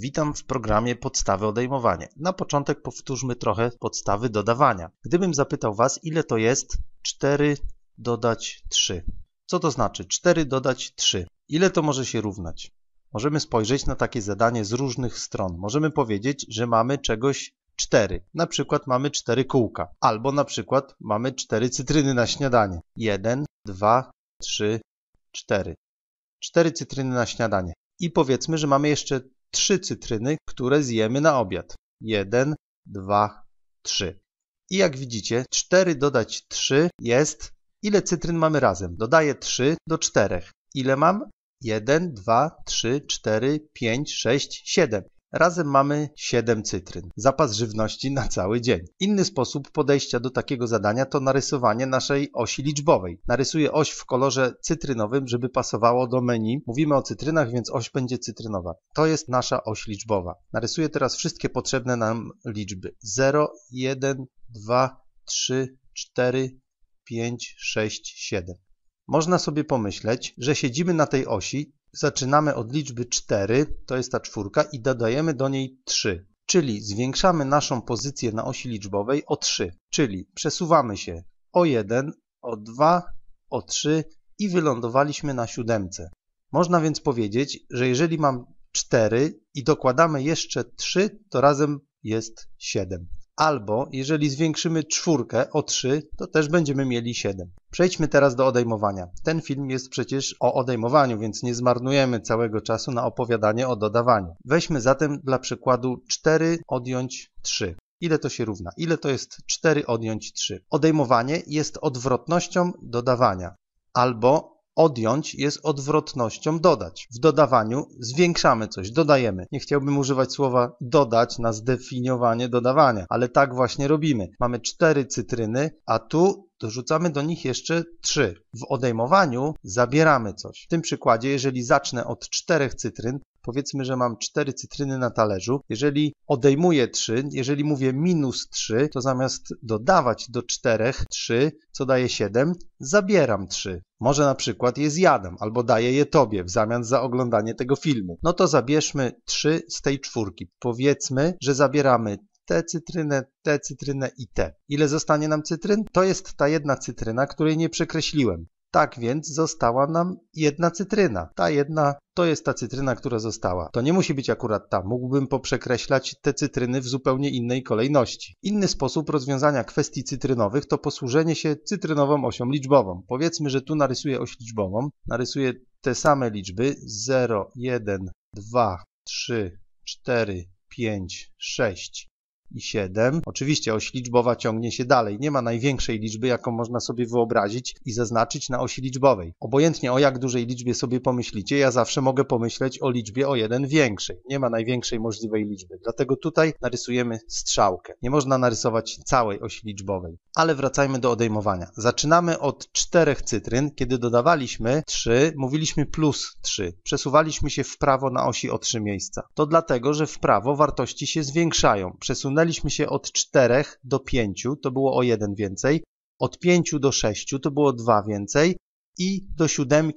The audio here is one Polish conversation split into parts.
Witam w programie Podstawy odejmowania. Na początek powtórzmy trochę podstawy dodawania. Gdybym zapytał Was, ile to jest 4 dodać 3. Co to znaczy 4 dodać 3? Ile to może się równać? Możemy spojrzeć na takie zadanie z różnych stron. Możemy powiedzieć, że mamy czegoś 4. Na przykład mamy 4 kółka. Albo na przykład mamy 4 cytryny na śniadanie. 1, 2, 3, 4. 4 cytryny na śniadanie. I powiedzmy, że mamy jeszcze trzy cytryny, które zjemy na obiad. 1, 2, 3. I jak widzicie, 4 dodać 3 jest... Ile cytryn mamy razem? Dodaję 3 do 4. Ile mam? 1, 2, 3, 4, 5, 6, 7. Razem mamy 7 cytryn. Zapas żywności na cały dzień. Inny sposób podejścia do takiego zadania to narysowanie naszej osi liczbowej. Narysuję oś w kolorze cytrynowym, żeby pasowało do menu. Mówimy o cytrynach, więc oś będzie cytrynowa. To jest nasza oś liczbowa. Narysuję teraz wszystkie potrzebne nam liczby. 0, 1, 2, 3, 4, 5, 6, 7. Można sobie pomyśleć, że siedzimy na tej osi Zaczynamy od liczby 4, to jest ta czwórka i dodajemy do niej 3, czyli zwiększamy naszą pozycję na osi liczbowej o 3, czyli przesuwamy się o 1, o 2, o 3 i wylądowaliśmy na siódemce. Można więc powiedzieć, że jeżeli mam 4 i dokładamy jeszcze 3, to razem jest 7 albo jeżeli zwiększymy czwórkę o 3, to też będziemy mieli 7. Przejdźmy teraz do odejmowania. Ten film jest przecież o odejmowaniu, więc nie zmarnujemy całego czasu na opowiadanie o dodawaniu. Weźmy zatem dla przykładu 4 odjąć 3. Ile to się równa? Ile to jest 4 odjąć 3? Odejmowanie jest odwrotnością dodawania albo Odjąć jest odwrotnością dodać. W dodawaniu zwiększamy coś, dodajemy. Nie chciałbym używać słowa dodać na zdefiniowanie dodawania, ale tak właśnie robimy. Mamy cztery cytryny, a tu dorzucamy do nich jeszcze trzy. W odejmowaniu zabieramy coś. W tym przykładzie, jeżeli zacznę od czterech cytryn, Powiedzmy, że mam 4 cytryny na talerzu. Jeżeli odejmuję 3, jeżeli mówię minus 3, to zamiast dodawać do 4 3, co daje 7, zabieram 3. Może na przykład je zjadam albo daję je tobie w zamian za oglądanie tego filmu. No to zabierzmy 3 z tej czwórki. Powiedzmy, że zabieramy tę cytrynę, tę cytrynę i tę. Ile zostanie nam cytryn? To jest ta jedna cytryna, której nie przekreśliłem. Tak więc została nam jedna cytryna. Ta jedna to jest ta cytryna, która została. To nie musi być akurat ta. Mógłbym poprzekreślać te cytryny w zupełnie innej kolejności. Inny sposób rozwiązania kwestii cytrynowych to posłużenie się cytrynową osią liczbową. Powiedzmy, że tu narysuję oś liczbową. Narysuję te same liczby 0, 1, 2, 3, 4, 5, 6 i 7. Oczywiście oś liczbowa ciągnie się dalej. Nie ma największej liczby, jaką można sobie wyobrazić i zaznaczyć na osi liczbowej. Obojętnie o jak dużej liczbie sobie pomyślicie, ja zawsze mogę pomyśleć o liczbie o 1 większej. Nie ma największej możliwej liczby. Dlatego tutaj narysujemy strzałkę. Nie można narysować całej osi liczbowej. Ale wracajmy do odejmowania. Zaczynamy od czterech cytryn. Kiedy dodawaliśmy 3, mówiliśmy plus 3. Przesuwaliśmy się w prawo na osi o 3 miejsca. To dlatego, że w prawo wartości się zwiększają. Przesunęliśmy przesunęliśmy się od 4 do 5, to było o 1 więcej, od 5 do 6 to było 2 więcej i do 7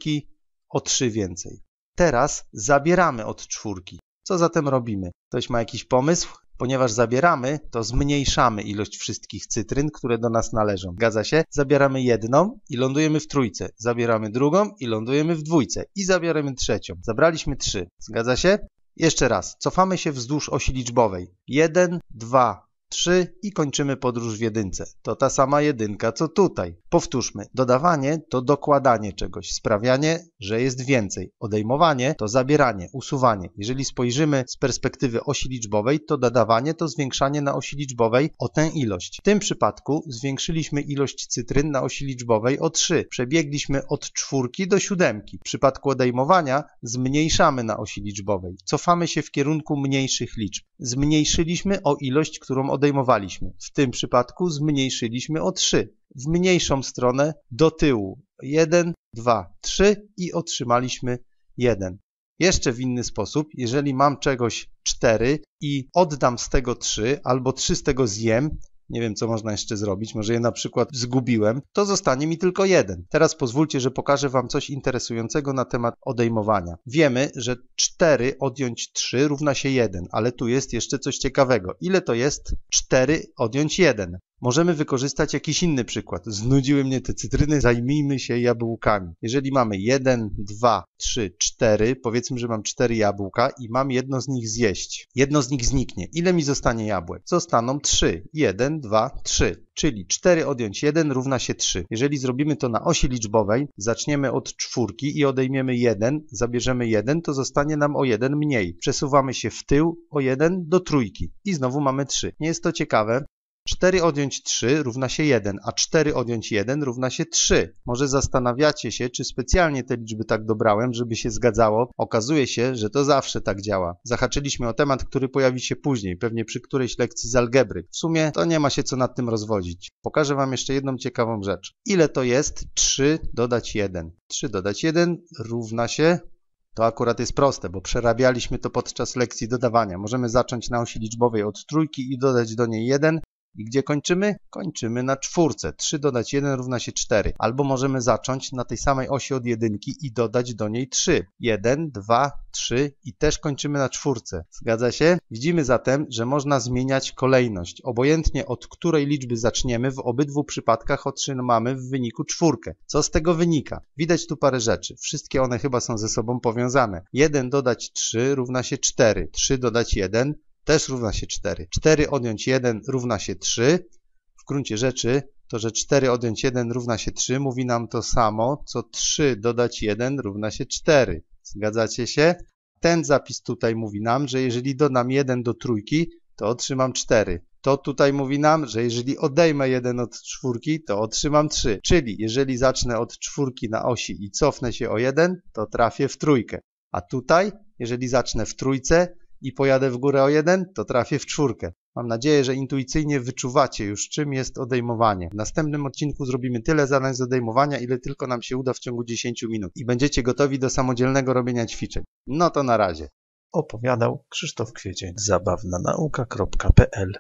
o 3 więcej. Teraz zabieramy od czwórki. Co zatem robimy? Ktoś ma jakiś pomysł? Ponieważ zabieramy, to zmniejszamy ilość wszystkich cytryn, które do nas należą. Zgadza się? Zabieramy jedną i lądujemy w trójce. Zabieramy drugą i lądujemy w dwójce. I zabieramy trzecią. Zabraliśmy trzy. Zgadza się? Jeszcze raz, cofamy się wzdłuż osi liczbowej. 1, 2, 3 i kończymy podróż w jedynce. To ta sama jedynka co tutaj. Powtórzmy, dodawanie to dokładanie czegoś, sprawianie, że jest więcej. Odejmowanie to zabieranie, usuwanie. Jeżeli spojrzymy z perspektywy osi liczbowej, to dodawanie to zwiększanie na osi liczbowej o tę ilość. W tym przypadku zwiększyliśmy ilość cytryn na osi liczbowej o 3. Przebiegliśmy od czwórki do siódemki. W przypadku odejmowania zmniejszamy na osi liczbowej. Cofamy się w kierunku mniejszych liczb zmniejszyliśmy o ilość, którą odejmowaliśmy. W tym przypadku zmniejszyliśmy o 3. W mniejszą stronę do tyłu 1, 2, 3 i otrzymaliśmy 1. Jeszcze w inny sposób, jeżeli mam czegoś 4 i oddam z tego 3 albo 3 z tego zjem, nie wiem co można jeszcze zrobić, może je na przykład zgubiłem, to zostanie mi tylko jeden. Teraz pozwólcie, że pokażę Wam coś interesującego na temat odejmowania. Wiemy, że 4 odjąć 3 równa się 1, ale tu jest jeszcze coś ciekawego. Ile to jest 4 odjąć 1? Możemy wykorzystać jakiś inny przykład. Znudziły mnie te cytryny, zajmijmy się jabłkami. Jeżeli mamy 1, 2, 3, 4, powiedzmy, że mam 4 jabłka i mam jedno z nich zjeść. Jedno z nich zniknie. Ile mi zostanie jabłek? Zostaną 3. 1, 2, 3 czyli 4 odjąć 1 równa się 3. Jeżeli zrobimy to na osi liczbowej, zaczniemy od czwórki i odejmiemy 1, zabierzemy 1, to zostanie nam o 1 mniej. Przesuwamy się w tył o 1 do trójki i znowu mamy 3. Nie jest to ciekawe, 4 odjąć 3 równa się 1, a 4 odjąć 1 równa się 3. Może zastanawiacie się, czy specjalnie te liczby tak dobrałem, żeby się zgadzało. Okazuje się, że to zawsze tak działa. Zahaczyliśmy o temat, który pojawi się później, pewnie przy którejś lekcji z algebry. W sumie to nie ma się co nad tym rozwodzić. Pokażę Wam jeszcze jedną ciekawą rzecz. Ile to jest 3 dodać 1? 3 dodać 1 równa się to akurat jest proste, bo przerabialiśmy to podczas lekcji dodawania. Możemy zacząć na osi liczbowej od trójki i dodać do niej 1, i gdzie kończymy? Kończymy na czwórce. 3 dodać 1 równa się 4. Albo możemy zacząć na tej samej osi od jedynki i dodać do niej 3. 1, 2, 3 i też kończymy na czwórce. Zgadza się? Widzimy zatem, że można zmieniać kolejność. Obojętnie od której liczby zaczniemy, w obydwu przypadkach otrzymamy w wyniku czwórkę. Co z tego wynika? Widać tu parę rzeczy. Wszystkie one chyba są ze sobą powiązane. 1 dodać 3 równa się 4. 3 dodać 1 też równa się 4. 4 odjąć 1 równa się 3. W gruncie rzeczy to, że 4 odjąć 1 równa się 3 mówi nam to samo, co 3 dodać 1 równa się 4. Zgadzacie się? Ten zapis tutaj mówi nam, że jeżeli dodam 1 do trójki, to otrzymam 4. To tutaj mówi nam, że jeżeli odejmę 1 od czwórki, to otrzymam 3. Czyli jeżeli zacznę od czwórki na osi i cofnę się o 1, to trafię w trójkę. A tutaj, jeżeli zacznę w trójce, i pojadę w górę o jeden, to trafię w czwórkę. Mam nadzieję, że intuicyjnie wyczuwacie już, czym jest odejmowanie. W następnym odcinku zrobimy tyle zadań z odejmowania, ile tylko nam się uda w ciągu 10 minut i będziecie gotowi do samodzielnego robienia ćwiczeń. No to na razie. Opowiadał Krzysztof Kwiecień. Zabawna nauka.pl